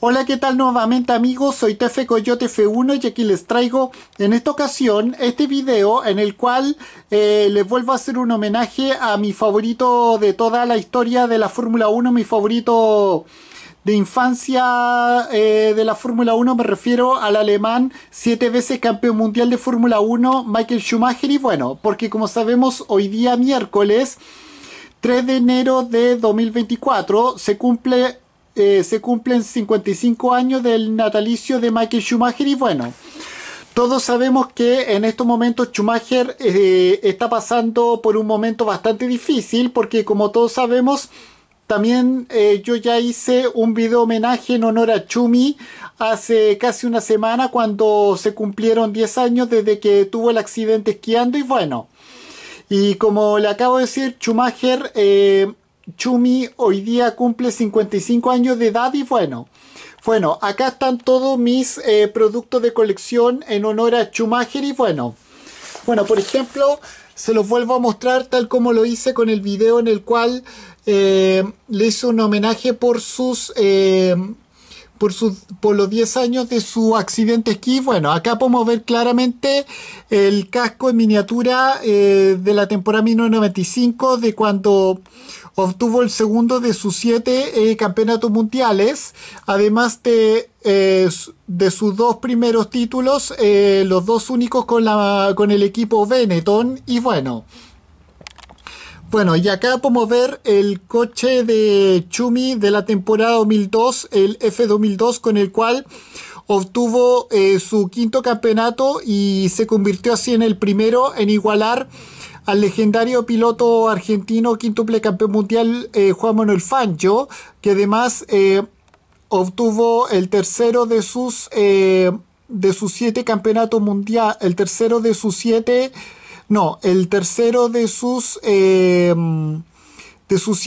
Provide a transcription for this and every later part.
Hola, ¿qué tal nuevamente amigos? Soy Tefe Coyote F1 y aquí les traigo en esta ocasión este video en el cual eh, les vuelvo a hacer un homenaje a mi favorito de toda la historia de la Fórmula 1, mi favorito de infancia eh, de la Fórmula 1 me refiero al alemán siete veces campeón mundial de Fórmula 1 Michael Schumacher y bueno, porque como sabemos hoy día miércoles 3 de enero de 2024 se cumple eh, se cumplen 55 años del natalicio de Michael Schumacher y bueno, todos sabemos que en estos momentos Schumacher eh, está pasando por un momento bastante difícil porque como todos sabemos, también eh, yo ya hice un video homenaje en honor a Chumi hace casi una semana cuando se cumplieron 10 años desde que tuvo el accidente esquiando y bueno. Y como le acabo de decir, Schumacher Chumi hoy día cumple 55 años de edad y bueno, bueno, acá están todos mis eh, productos de colección en honor a Chumager y bueno, bueno, por ejemplo, se los vuelvo a mostrar tal como lo hice con el video en el cual eh, le hice un homenaje por sus... Eh, por, los 10 años de su accidente esquí. Bueno, acá podemos ver claramente el casco en miniatura eh, de la temporada 1995, de cuando obtuvo el segundo de sus siete eh, campeonatos mundiales, además de, eh, de sus dos primeros títulos, los dos únicos con, la, con el equipo Benetton. Y bueno, bueno, y acá podemos ver el coche de Chumi de la temporada 2002, el F2002, con el cual obtuvo eh, su quinto campeonato y se convirtió así en el primero en igualar al legendario piloto argentino quíntuple campeón mundial eh, Juan Manuel Fangio, que además eh, obtuvo el tercero de sus de sus siete campeonatos mundiales. el tercero de sus siete no, el tercero de sus... Em, de sus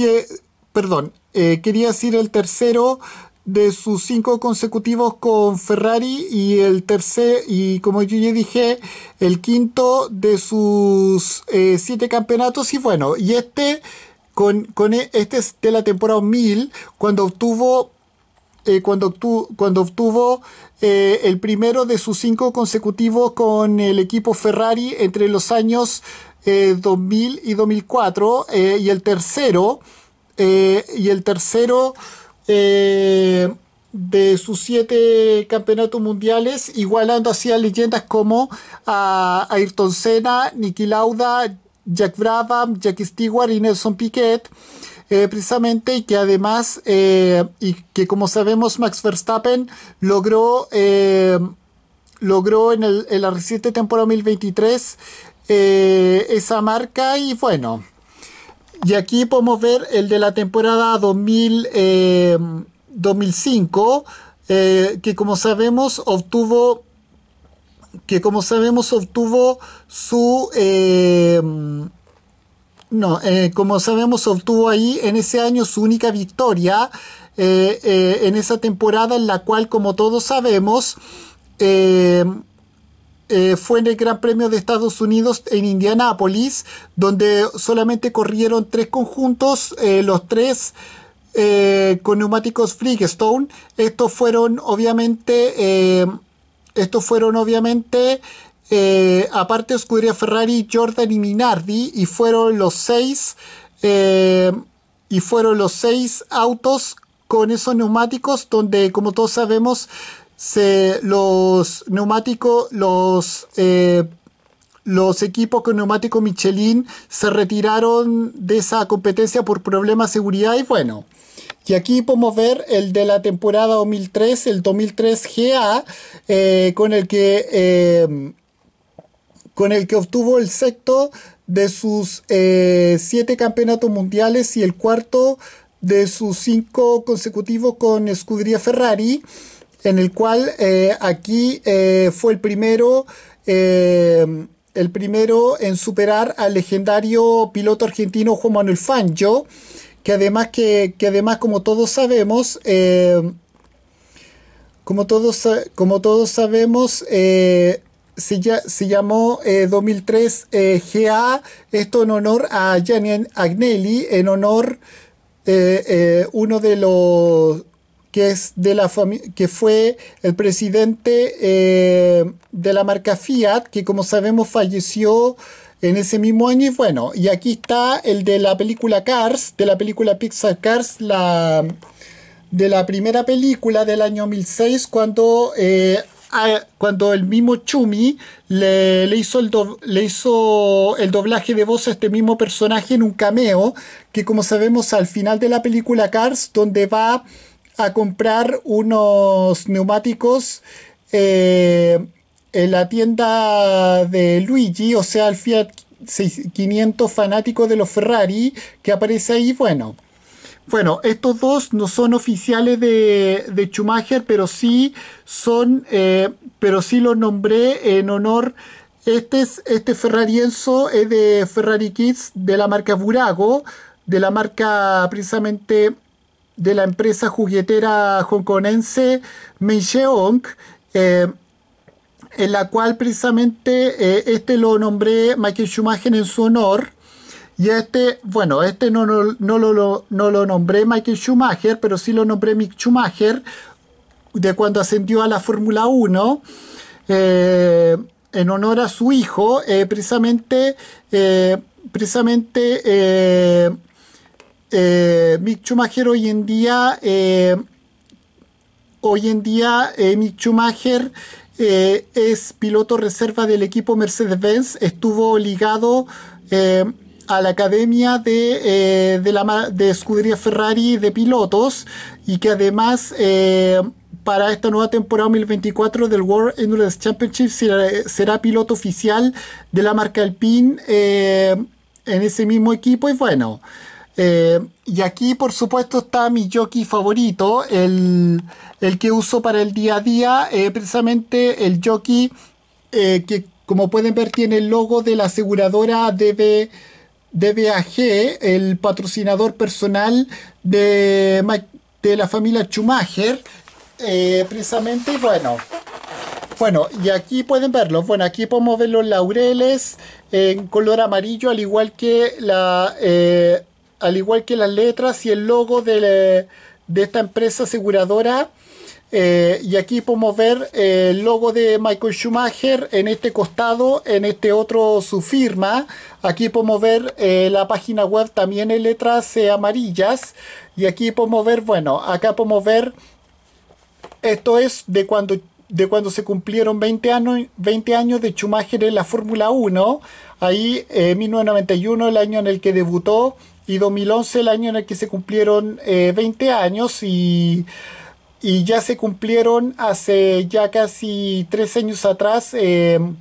perdón, eh, quería decir el tercero de sus cinco consecutivos con Ferrari y el tercer y como yo ya dije el quinto de sus eh, siete campeonatos y bueno y este con, con e, este es de la temporada 1000 cuando obtuvo eh, cuando, obtuvo, eh, el primero de sus cinco consecutivos con el equipo Ferrari entre los años 2000 eh, y 2004 y el tercero y el tercero de sus siete campeonatos mundiales, igualando así a leyendas como a Ayrton Senna, Niki Lauda, Jack Brabham, Jackie Stewart y Nelson Piquet. Eh, precisamente, y que además, eh, y que como sabemos, Max Verstappen logró, eh, logró en, el, la reciente temporada 2023 esa marca y bueno. Y aquí podemos ver el de la temporada 2000, 2005, que como sabemos obtuvo que como sabemos obtuvo su no, eh, como sabemos, obtuvo ahí en ese año su única victoria eh, eh, en esa temporada en la cual, como todos sabemos, fue en el Gran Premio de Estados Unidos en Indianápolis, donde solamente corrieron tres conjuntos, los tres con neumáticos Freakstone. Estos fueron obviamente, estos fueron obviamente eh, aparte de Ferrari, Jordan y Minardi, y fueron los seis, eh, y fueron los seis autos con esos neumáticos donde, como todos sabemos, los neumáticos, los, eh, los equipos con neumático Michelin se retiraron de esa competencia por problemas de seguridad y bueno. Y aquí podemos ver el de la temporada 2003, el 2003 GA, con el que con el que obtuvo el sexto de sus eh, siete campeonatos mundiales y el cuarto de sus cinco consecutivos con Scuderia Ferrari, en el cual eh, aquí eh, fue el primero, el primero en superar al legendario piloto argentino Juan Manuel Fangio, que además, que, como todos sabemos, como todos, como todos sabemos, se, llamó 2003 eh, eh, GA, esto en honor a Gianni Agnelli, en honor eh, eh uno de los que es de la que fue el presidente de la marca Fiat, que como sabemos falleció en ese mismo año. Y bueno, y aquí está el de la película Cars, de la película Pixar Cars, la de la primera película del año 2006, cuando cuando el mismo Chumi le, hizo el doblaje de voz a este mismo personaje en un cameo, que como sabemos al final de la película Cars, donde va a comprar unos neumáticos eh, en la tienda de Luigi, o sea, el Fiat 500 fanático de los Ferrari, que aparece ahí, bueno. Bueno, estos dos no son oficiales de, Schumacher, pero sí son, eh, pero sí los nombré en honor. Este, es, este Ferrarienzo es de Ferrari Kids de la marca Burago, de la marca precisamente de la empresa juguetera hongkonense Meijeong, eh, en la cual precisamente eh, este lo nombré Michael Schumacher en su honor. Y este, bueno, este no, no, lo, no lo nombré Michael Schumacher, pero sí lo nombré Mick Schumacher, de cuando ascendió a la Fórmula 1. Eh, en honor a su hijo, eh, precisamente, eh, precisamente Mick Schumacher hoy en día, hoy en día Mick Schumacher es piloto reserva del equipo Mercedes-Benz, estuvo ligado a la Academia de, eh, la, de Escudería Ferrari de Pilotos y que además eh, para esta nueva temporada 2024 del World Endurance Championship será, piloto oficial de la marca Alpine eh, en ese mismo equipo y bueno. y aquí por supuesto está mi jockey favorito, el, el que uso para el día a día, precisamente el jockey que como pueden ver tiene el logo de la aseguradora DB de el patrocinador personal de, de la familia Schumacher, eh, precisamente, y bueno. Bueno, y aquí pueden verlo. Bueno, aquí podemos ver los laureles en color amarillo, al igual que la, eh, al igual que las letras y el logo de, de esta empresa aseguradora. Eh, y aquí podemos ver eh, el logo de Michael Schumacher en este costado, en este otro su firma. Aquí podemos ver eh, la página web también en letras amarillas. Y aquí podemos ver, bueno, acá podemos ver, esto es de cuando, de cuando se cumplieron 20 años, 20 años de Schumacher en la Fórmula 1. Ahí 1991, el año en el que debutó, y 2011, el año en el que se cumplieron 20 años. Y y ya se cumplieron hace ya casi tres años atrás em,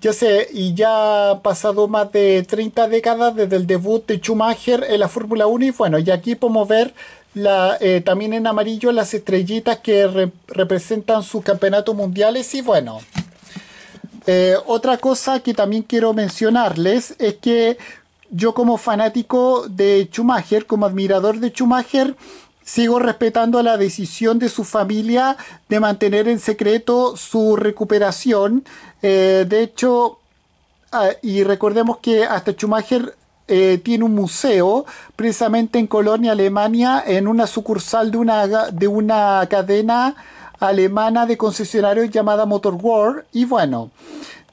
ya sé, y ya ha pasado más de 30 décadas desde el debut de Schumacher en la Fórmula 1 y bueno, y aquí podemos ver eh, también en amarillo las estrellitas que representan sus campeonatos mundiales y bueno. Eh, otra cosa que también quiero mencionarles es que yo como fanático de Schumacher, como admirador de Schumacher, sigo respetando la decisión de su familia de mantener en secreto su recuperación. Eh, de hecho, ah, y recordemos que hasta Schumacher eh, tiene un museo precisamente en Colonia, Alemania, en una sucursal de una, de una cadena alemana de concesionarios llamada Motor World. Y bueno,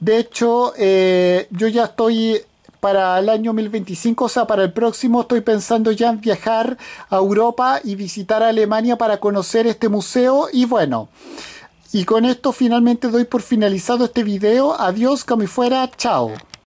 de hecho, eh, yo ya estoy para el año 2025, o sea, para el próximo, estoy pensando ya en viajar a Europa y visitar Alemania para conocer este museo. Y bueno, y con esto finalmente doy por finalizado este video. Adiós, como fuera, chao.